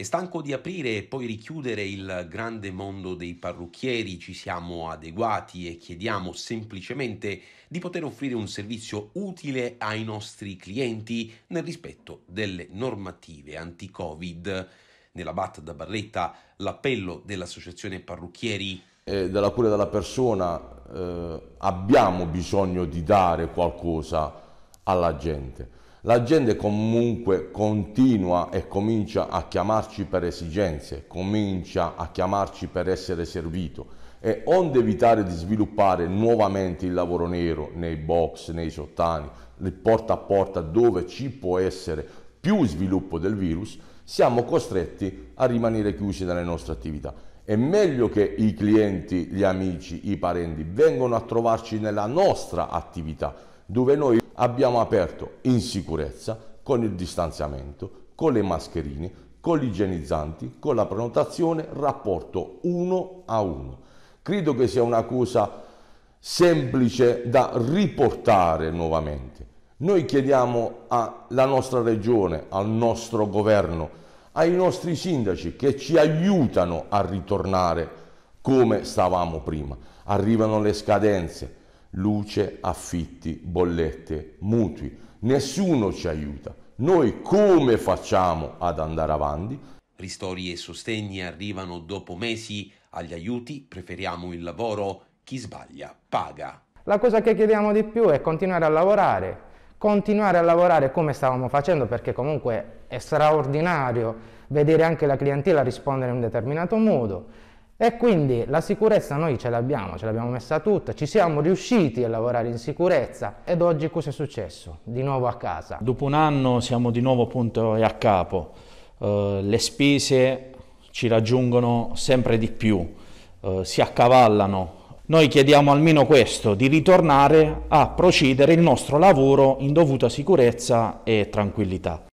È stanco di aprire e poi richiudere il grande mondo dei parrucchieri, ci siamo adeguati e chiediamo semplicemente di poter offrire un servizio utile ai nostri clienti nel rispetto delle normative anti-Covid. Nella BAT da Barletta l'appello dell'Associazione Parrucchieri eh, della cura della persona eh, abbiamo bisogno di dare qualcosa alla gente. La gente comunque continua e comincia a chiamarci per esigenze, comincia a chiamarci per essere servito e onde evitare di sviluppare nuovamente il lavoro nero nei box, nei sottani, porta a porta dove ci può essere più sviluppo del virus, siamo costretti a rimanere chiusi dalle nostre attività. È meglio che i clienti, gli amici, i parenti vengano a trovarci nella nostra attività dove noi abbiamo aperto in sicurezza con il distanziamento, con le mascherine, con gli igienizzanti, con la prenotazione, rapporto uno a uno. Credo che sia una cosa semplice da riportare nuovamente. Noi chiediamo alla nostra regione, al nostro governo, ai nostri sindaci che ci aiutano a ritornare come stavamo prima. Arrivano le scadenze, luce, affitti, bollette, mutui. Nessuno ci aiuta. Noi come facciamo ad andare avanti? Ristori e sostegni arrivano dopo mesi. Agli aiuti preferiamo il lavoro. Chi sbaglia paga. La cosa che chiediamo di più è continuare a lavorare, continuare a lavorare come stavamo facendo perché comunque è straordinario vedere anche la clientela rispondere in un determinato modo e quindi la sicurezza noi ce l'abbiamo, ce l'abbiamo messa tutta, ci siamo riusciti a lavorare in sicurezza ed oggi cosa è successo? Di nuovo a casa. Dopo un anno siamo di nuovo appunto a capo, uh, le spese ci raggiungono sempre di più, uh, si accavallano. Noi chiediamo almeno questo, di ritornare a procedere il nostro lavoro in dovuta sicurezza e tranquillità.